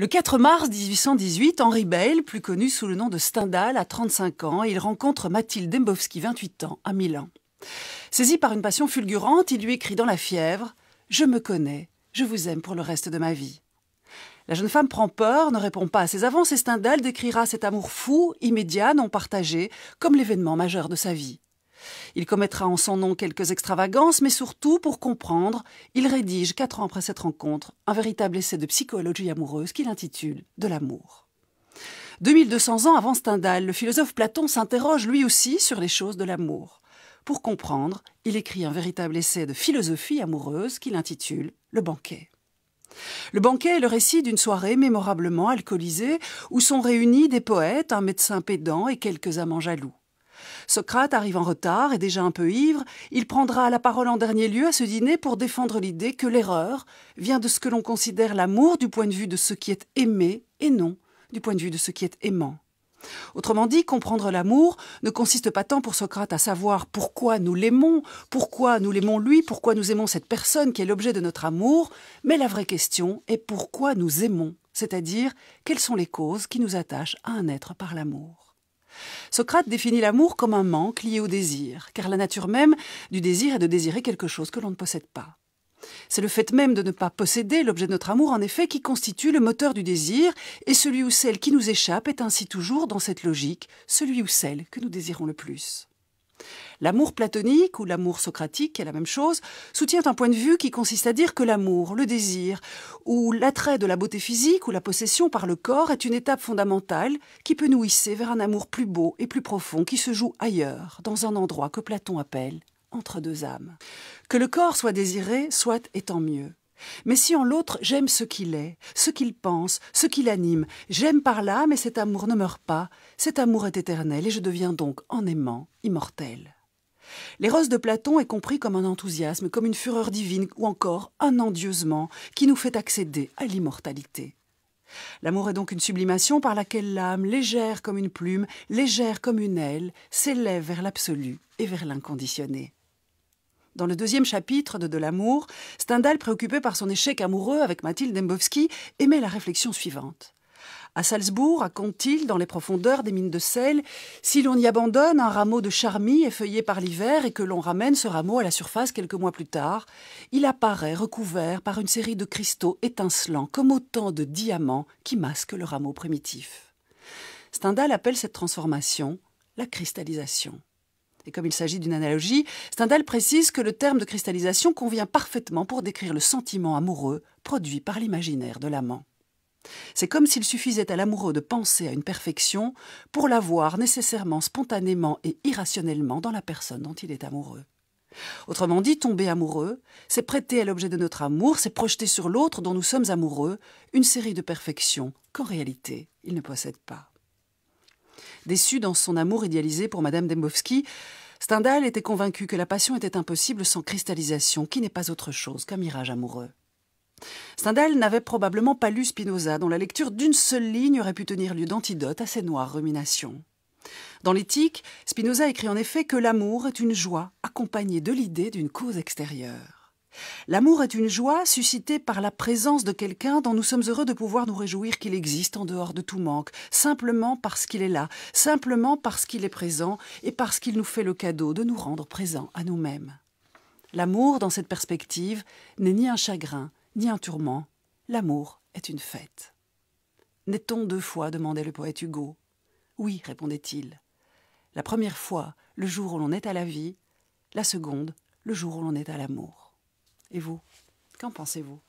Le 4 mars 1818, Henri Bale, plus connu sous le nom de Stendhal, a 35 ans et il rencontre Mathilde Dembowski, 28 ans, à Milan. Saisi par une passion fulgurante, il lui écrit dans la fièvre Je me connais, je vous aime pour le reste de ma vie. La jeune femme prend peur, ne répond pas à ses avances et Stendhal décrira cet amour fou, immédiat, non partagé, comme l'événement majeur de sa vie. Il commettra en son nom quelques extravagances, mais surtout, pour comprendre, il rédige, quatre ans après cette rencontre, un véritable essai de psychologie amoureuse qu'il intitule De l'amour. 2200 ans avant Stendhal, le philosophe Platon s'interroge lui aussi sur les choses de l'amour. Pour comprendre, il écrit un véritable essai de philosophie amoureuse qu'il intitule Le banquet. Le banquet est le récit d'une soirée mémorablement alcoolisée où sont réunis des poètes, un médecin pédant et quelques amants jaloux. Socrate arrive en retard et déjà un peu ivre, il prendra la parole en dernier lieu à ce dîner pour défendre l'idée que l'erreur vient de ce que l'on considère l'amour du point de vue de ce qui est aimé et non du point de vue de ce qui est aimant. Autrement dit, comprendre l'amour ne consiste pas tant pour Socrate à savoir pourquoi nous l'aimons, pourquoi nous l'aimons lui, pourquoi nous aimons cette personne qui est l'objet de notre amour, mais la vraie question est pourquoi nous aimons, c'est-à-dire quelles sont les causes qui nous attachent à un être par l'amour. Socrate définit l'amour comme un manque lié au désir, car la nature même du désir est de désirer quelque chose que l'on ne possède pas. C'est le fait même de ne pas posséder l'objet de notre amour, en effet, qui constitue le moteur du désir, et celui ou celle qui nous échappe est ainsi toujours, dans cette logique, celui ou celle que nous désirons le plus. L'amour platonique ou l'amour socratique, qui est la même chose, soutient un point de vue qui consiste à dire que l'amour, le désir ou l'attrait de la beauté physique ou la possession par le corps est une étape fondamentale qui peut nous hisser vers un amour plus beau et plus profond qui se joue ailleurs, dans un endroit que Platon appelle entre deux âmes. Que le corps soit désiré, soit étant mieux. Mais si en l'autre j'aime ce qu'il est, ce qu'il pense, ce qu'il anime, j'aime par là, mais cet amour ne meurt pas, cet amour est éternel, et je deviens donc, en aimant, immortel. roses de Platon est compris comme un enthousiasme, comme une fureur divine, ou encore un endieusement qui nous fait accéder à l'immortalité. L'amour est donc une sublimation par laquelle l'âme, légère comme une plume, légère comme une aile, s'élève vers l'absolu et vers l'inconditionné. Dans le deuxième chapitre de De l'amour, Stendhal, préoccupé par son échec amoureux avec Mathilde Dembowski, émet la réflexion suivante. À Salzbourg, raconte-t-il, dans les profondeurs des mines de sel, si l'on y abandonne un rameau de charmis effeuillé par l'hiver et que l'on ramène ce rameau à la surface quelques mois plus tard, il apparaît recouvert par une série de cristaux étincelants comme autant de diamants qui masquent le rameau primitif. Stendhal appelle cette transformation la cristallisation. Et comme il s'agit d'une analogie, Stendhal précise que le terme de cristallisation convient parfaitement pour décrire le sentiment amoureux produit par l'imaginaire de l'amant. C'est comme s'il suffisait à l'amoureux de penser à une perfection pour la voir nécessairement spontanément et irrationnellement dans la personne dont il est amoureux. Autrement dit, tomber amoureux, c'est prêter à l'objet de notre amour, c'est projeter sur l'autre dont nous sommes amoureux une série de perfections qu'en réalité il ne possède pas déçu dans son amour idéalisé pour Madame Dembowski, Stendhal était convaincu que la passion était impossible sans cristallisation, qui n'est pas autre chose qu'un mirage amoureux. Stendhal n'avait probablement pas lu Spinoza, dont la lecture d'une seule ligne aurait pu tenir lieu d'antidote à ses noires ruminations. Dans l'éthique, Spinoza écrit en effet que l'amour est une joie accompagnée de l'idée d'une cause extérieure. L'amour est une joie suscitée par la présence de quelqu'un dont nous sommes heureux de pouvoir nous réjouir qu'il existe en dehors de tout manque, simplement parce qu'il est là, simplement parce qu'il est présent et parce qu'il nous fait le cadeau de nous rendre présents à nous-mêmes. L'amour, dans cette perspective, n'est ni un chagrin, ni un tourment. L'amour est une fête. « on deux fois demandait le poète Hugo. Oui, répondait-il. La première fois, le jour où l'on est à la vie, la seconde, le jour où l'on est à l'amour. Et vous Qu'en pensez-vous